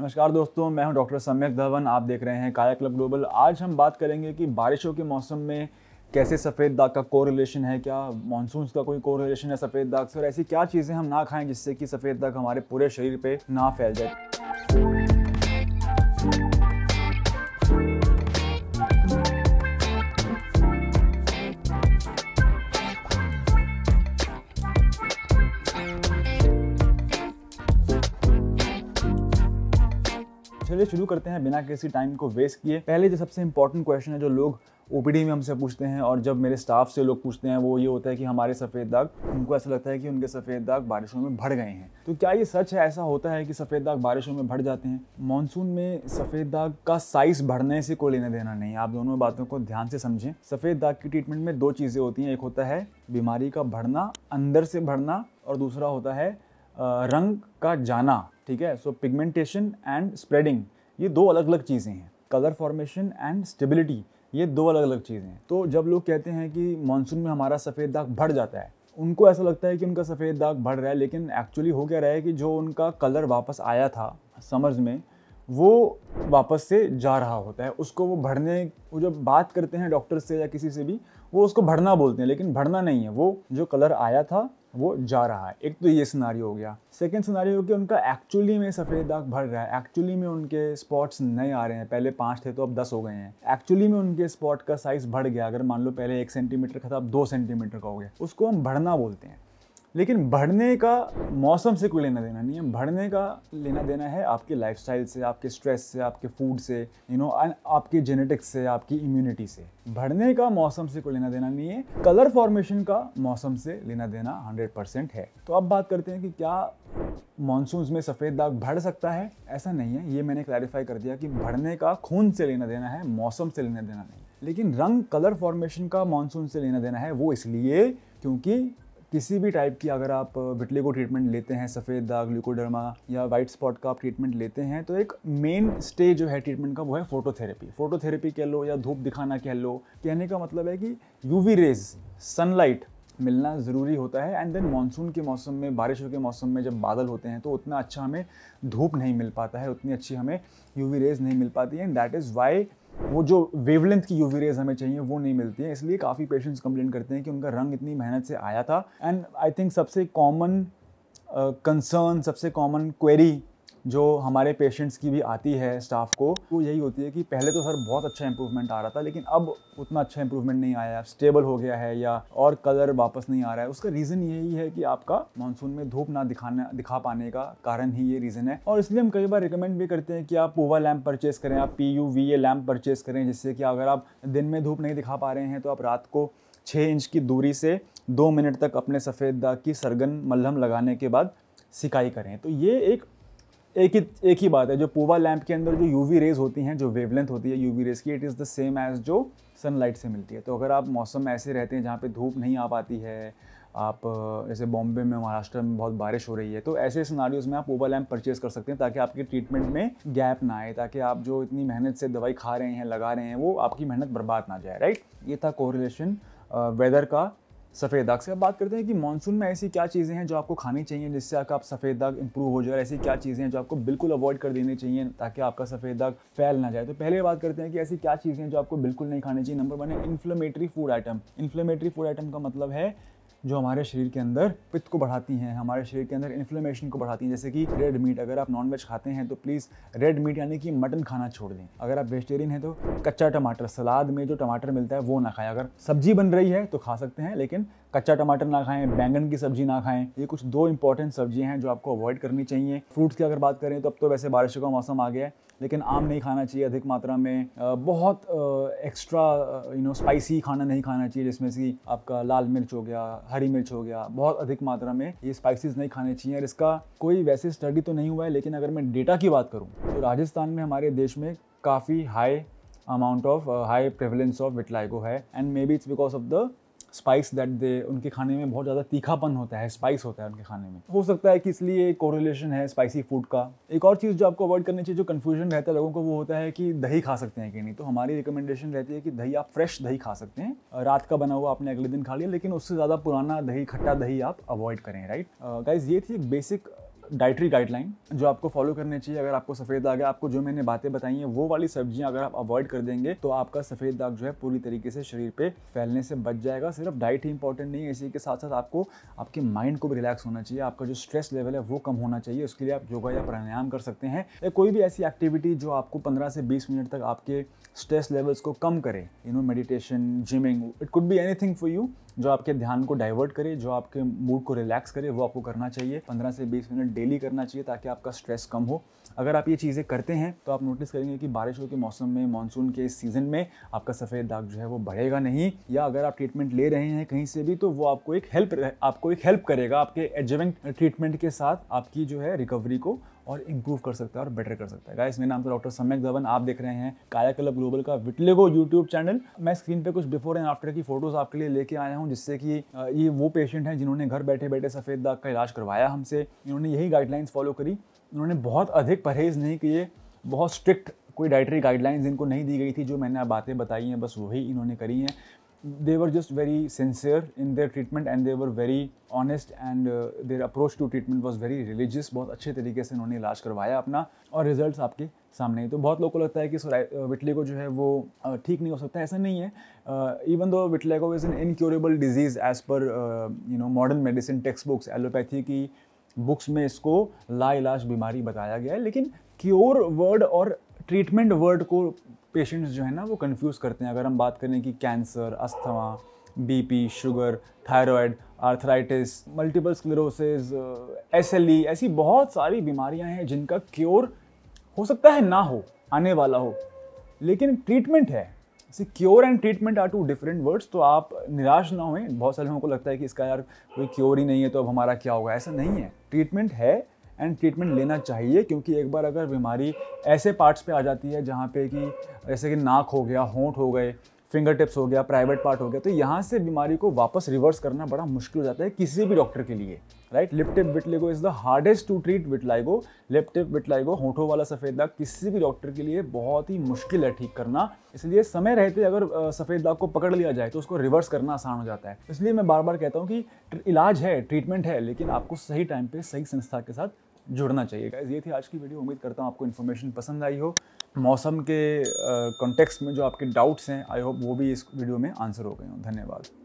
नमस्कार दोस्तों मैं हूं डॉक्टर सम्यक धवन आप देख रहे हैं काया क्लब ग्लोबल आज हम बात करेंगे कि बारिशों के मौसम में कैसे सफ़ेद दाग का कोरिलेशन है क्या मानसून का कोई कोरिलेशन है सफ़ेद दाग से और ऐसी क्या चीज़ें हम ना खाएं जिससे कि सफ़ेद दाग हमारे पूरे शरीर पे ना फैल जाए चलिए शुरू करते हैं बिना किसी टाइम को वेस्ट किए पहले जो सबसे इंपॉर्टेंट क्वेश्चन है जो लोग ओपीडी में हमसे पूछते हैं और जब मेरे स्टाफ से लोग पूछते हैं वो ये होता है कि हमारे सफ़ेद दाग उनको ऐसा लगता है कि उनके सफ़ेद दाग बारिशों में भर गए हैं तो क्या ये सच है ऐसा होता है कि सफ़ेद दाग बारिशों में भर जाते हैं मानसून में सफ़ेद दाग का साइज़ बढ़ने से कोई लेना देना नहीं आप दोनों बातों को ध्यान से समझें सफ़ेद दाग की ट्रीटमेंट में दो चीज़ें होती हैं एक होता है बीमारी का बढ़ना अंदर से भरना और दूसरा होता है रंग का जाना ठीक है सो पिगमेंटेशन एंड स्प्रेडिंग ये दो अलग अलग चीज़ें हैं कलर फॉर्मेशन एंड स्टेबिलिटी ये दो अलग अलग चीज़ें हैं तो जब लोग कहते हैं कि मानसून में हमारा सफ़ेद दाग बढ़ जाता है उनको ऐसा लगता है कि उनका सफ़ेद दाग बढ़ रहा है लेकिन एक्चुअली हो क्या रहा है कि जो उनका कलर वापस आया था समर्स में वो वापस से जा रहा होता है उसको वो भरने वो जब बात करते हैं डॉक्टर से या किसी से भी वो उसको भरना बोलते हैं लेकिन भरना नहीं है वो जो कलर आया था वो जा रहा है एक तो ये सिनारी हो गया सेकेंड सिनारी हो कि उनका एक्चुअली में सफ़ेद दाग बढ़ रहा है एक्चुअली में उनके स्पॉट्स नए आ रहे हैं पहले पाँच थे तो अब दस हो गए हैं एक्चुअली में उनके स्पॉट का साइज़ बढ़ गया अगर मान लो पहले एक सेंटीमीटर का था अब दो सेंटीमीटर का हो गया उसको हम बढ़ना बोलते हैं लेकिन बढ़ने का मौसम से कोई लेना देना नहीं है बढ़ने का लेना देना है आपके लाइफस्टाइल से आपके स्ट्रेस से आपके फूड से यू नो आपके जेनेटिक्स से आपकी इम्यूनिटी से बढ़ने का मौसम से कोई लेना देना नहीं है कलर फॉर्मेशन का मौसम से लेना देना 100% है तो अब बात करते हैं कि क्या मानसून में सफ़ेद दाग बढ़ सकता है ऐसा नहीं है ये मैंने क्लैरिफाई कर दिया कि बढ़ने का खून से लेना देना है मौसम से लेना देना नहीं लेकिन रंग कलर फॉर्मेशन का मानसून से लेना देना है वो इसलिए क्योंकि किसी भी टाइप की अगर आप विटले को ट्रीटमेंट लेते हैं सफ़ेद दाग ग्लूकोडर्मा या वाइट स्पॉट का आप ट्रीटमेंट लेते हैं तो एक मेन स्टेज जो है ट्रीटमेंट का वो है फोटोथेरेपी फोटोथेरेपी कह लो या धूप दिखाना कह लो कहने का मतलब है कि यूवी रेज सनलाइट मिलना ज़रूरी होता है एंड देन मानसून के मौसम में बारिशों के मौसम में जब बादल होते हैं तो उतना अच्छा हमें धूप नहीं मिल पाता है उतनी अच्छी हमें यूवी रेज नहीं मिल पाती है एंड दैट इज़ वाई वो जो वेवलेंथ की यूवी रेज हमें चाहिए वो नहीं मिलती है इसलिए काफ़ी पेशेंट्स कंप्लेन करते हैं कि उनका रंग इतनी मेहनत से आया था एंड आई थिंक सबसे कॉमन कंसर्न uh, सबसे कॉमन क्वेरी जो हमारे पेशेंट्स की भी आती है स्टाफ को वो यही होती है कि पहले तो सर बहुत अच्छा इंप्रूवमेंट आ रहा था लेकिन अब उतना अच्छा इंप्रूवमेंट नहीं आया स्टेबल हो गया है या और कलर वापस नहीं आ रहा है उसका रीज़न यही है कि आपका मानसून में धूप ना दिखाना दिखा पाने का कारण ही ये रीज़न है और इसलिए हम कई बार रिकमेंड भी करते हैं कि आप पोवा लैम्प परचेस करें आप P U V A lamp purchase करें जिससे कि अगर आप दिन में धूप नहीं दिखा पा रहे हैं तो आप रात को छः इंच की दूरी से दो मिनट तक अपने सफ़ेद दाग की सरगन मलहम लगाने के बाद सिकाई करें तो ये एक एक ही एक ही बात है जो पोवा लैंप के अंदर जो यूवी रेज होती हैं जो वेवलेंथ होती है यूवी रेज की it is the same as जो सनलाइट से मिलती है तो अगर आप मौसम ऐसे रहते हैं जहाँ पे धूप नहीं आ पाती है आप जैसे बॉम्बे में महाराष्ट्र में बहुत बारिश हो रही है तो ऐसे सिनारियोज में आप ओवर लैम्प परचेज कर सकते हैं ताकि आपके ट्रीटमेंट में गैप ना आए ताकि आप जो इतनी मेहनत से दवाई खा रहे हैं लगा रहे हैं वो आपकी मेहनत बर्बाद ना जाए राइट ये था कोरिलेशन वेदर का सफ़ेद दाग से अब बात करते हैं कि मानसून में ऐसी क्या चीज़ें हैं जो आपको खानी चाहिए जिससे आपका आप सफ़ेद दाग इंप्रूव हो जाए ऐसी क्या चीज़ें हैं जो आपको बिल्कुल अवॉइड कर देनी चाहिए ताकि आपका सफ़ेद दाग फैल ना जाए तो पहले बात करते हैं कि ऐसी क्या चीज़ें हैं जो आपको बिल्कुल नहीं खानी चाहिए नंबर वन है inflammatory food item inflammatory food item का मतलब है जो हमारे शरीर के अंदर पित्त को बढ़ाती हैं हमारे शरीर के अंदर इन्फ्लेमेशन को बढ़ाती हैं जैसे कि रेड मीट अगर आप नॉनवेज खाते हैं तो प्लीज़ रेड मीट यानी कि मटन खाना छोड़ दें अगर आप वेजिटेरियन हैं तो कच्चा टमाटर सलाद में जो टमाटर मिलता है वो ना खाएं अगर सब्जी बन रही है तो खा सकते हैं लेकिन कच्चा टमाटर ना खाएं बैंगन की सब्जी ना खाएं ये कुछ दो इंपॉर्टेंट सब्जियां हैं जो आपको अवॉइड करनी चाहिए फ्रूट्स की अगर बात करें तो अब तो वैसे बारिश का मौसम आ गया है लेकिन आम नहीं खाना चाहिए अधिक मात्रा में बहुत एक्स्ट्रा यू नो स्पाइसी खाना नहीं खाना चाहिए जिसमें से आपका लाल मिर्च हो गया हरी मिर्च हो गया बहुत अधिक मात्रा में ये स्पाइसीज़ नहीं खाने चाहिए और इसका कोई वैसे स्टडी तो नहीं हुआ है लेकिन अगर मैं डेटा की बात करूँ तो राजस्थान में हमारे देश में काफ़ी high amount of high prevalence of vitiligo है and maybe it's because of the spice that they उनके खाने में बहुत ज़्यादा तीखापन होता है स्पाइस होता है उनके खाने में हो सकता है कि इसलिए कोरिलेशन है स्पाइसी फूड का एक और चीज़ जो आपको अवॉइड करनी चाहिए जो कन्फ्यूजन रहता है लोगों को वो होता है कि दही खा सकते हैं कि नहीं तो हमारी रिकमेंडेशन रहती है कि दही आप फ्रेश दही खा सकते हैं रात का बना हुआ आपने अगले दिन खा लिया लेकिन उससे ज़्यादा पुराना दही खट्टा दही आप अवॉइड करें राइट गाइज ये थी एक बेसिक डाइटरी गाइडलाइन जो आपको फॉलो करने चाहिए अगर आपको सफ़ेद दाग है आपको जो मैंने बातें बताई हैं वो वाली सब्जियां अगर आप अवॉइड कर देंगे तो आपका सफ़ेद दाग जो है पूरी तरीके से शरीर पे फैलने से बच जाएगा सिर्फ डाइट ही इंपॉर्टेंट नहीं है इसी के साथ साथ आपको आपके माइंड को भी रिलैक्स होना चाहिए आपका जो स्ट्रेस लेवल है वो कम होना चाहिए उसके लिए आप योगा या प्राणायाम कर सकते हैं या कोई भी ऐसी एक्टिविटी जो आपको पंद्रह से बीस मिनट तक आपके स्ट्रेस लेवल्स को कम करे you know meditation gymming it could be anything for you जो आपके ध्यान को डाइवर्ट करे जो आपके मूड को रिलैक्स करे वो आपको करना चाहिए पंद्रह से बीस मिनट डेली करना चाहिए ताकि आपका स्ट्रेस कम हो अगर आप ये चीज़ें करते हैं तो आप नोटिस करेंगे कि बारिशों के मौसम में मानसून के सीज़न में आपका सफ़ेद दाग जो है वो बढ़ेगा नहीं या अगर आप ट्रीटमेंट ले रहे हैं कहीं से भी तो वो आपको एक हेल्प आपको एक हेल्प करेगा आपके एडजेंट ट्रीटमेंट के साथ आपकी जो है रिकवरी को और इम्प्रूव कर सकता है और बेटर कर सकता है गाइस मेरा नाम तो डॉक्टर सम्यक धवन आप देख रहे हैं काया क्लब ग्लोबल का विटलेगो यूट्यूब चैनल मैं स्क्रीन पे कुछ बिफोर एंड आफ्टर की फोटोज आपके लिए लेके आया हूँ जिससे कि ये वो पेशेंट हैं जिन्होंने घर बैठे बैठे सफ़ेद दाग का इलाज करवाया हमसे इन्होंने यही गाइडलाइंस फॉलो करी उन्होंने बहुत अधिक परहेज़ नहीं किए बहुत स्ट्रिक्ट कोई डाइटरी गाइडलाइंस इनको नहीं दी गई थी जो मैंने आप बातें बताई हैं बस वही इन्होंने करी हैं they were just very sincere in their treatment and they were very honest and their approach to treatment treatment very religious uh, बहुत अच्छे तरीके से इन्होंने इलाज करवाया अपना और रिजल्ट आपके सामने तो बहुत लोगों को लगता है कि uh, विटले को जो है वो uh, ठीक नहीं हो सकता ऐसा नहीं है even though vitiligo is an incurable disease as per you know modern medicine text books allopathy की बुक्स में इसको लाइलाज बीमारी बताया गया है लेकिन क्योर वर्ड और ट्रीटमेंट वर्ड को पेशेंट्स जो है ना वो कंफ्यूज करते हैं अगर हम बात करें कि cancer asthma BP sugar thyroid arthritis multiple sclerosis SLE ऐसी बहुत सारी बीमारियां हैं जिनका क्योर हो सकता है ना हो आने वाला हो लेकिन ट्रीटमेंट है see cure and treatment are two different words तो आप निराश ना होएं बहुत सारे लोगों को लगता है कि इसका यार कोई क्योर ही नहीं है तो अब हमारा क्या होगा ऐसा नहीं है ट्रीटमेंट है एंड ट्रीटमेंट लेना चाहिए क्योंकि एक बार अगर बीमारी ऐसे पार्ट्स पे आ जाती है जहाँ पे कि जैसे कि नाक हो गया होंठ हो गए फिंगर टिप्स हो गया प्राइवेट पार्ट हो गया तो यहाँ से बीमारी को वापस रिवर्स करना बड़ा मुश्किल हो जाता है किसी भी डॉक्टर के लिए right lip tip vitiligo is the hardest to treat vitiligo lip tip vitiligo होठों वाला सफ़ेद दाग किसी भी डॉक्टर के लिए बहुत ही मुश्किल है ठीक करना इसलिए समय रहते अगर सफ़ेद दाग को पकड़ लिया जाए तो उसको रिवर्स करना आसान हो जाता है तो इसलिए मैं बार बार कहता हूँ कि इलाज है ट्रीटमेंट है लेकिन आपको सही टाइम पर सही संस्था के साथ जुड़ना चाहिए ये थी आज की वीडियो उम्मीद करता हूँ आपको इन्फॉर्मेशन पसंद आई हो मौसम के कॉन्टेक्स्ट में जो आपके डाउट्स हैं आई होप वो भी इस वीडियो में आंसर हो गए हों धन्यवाद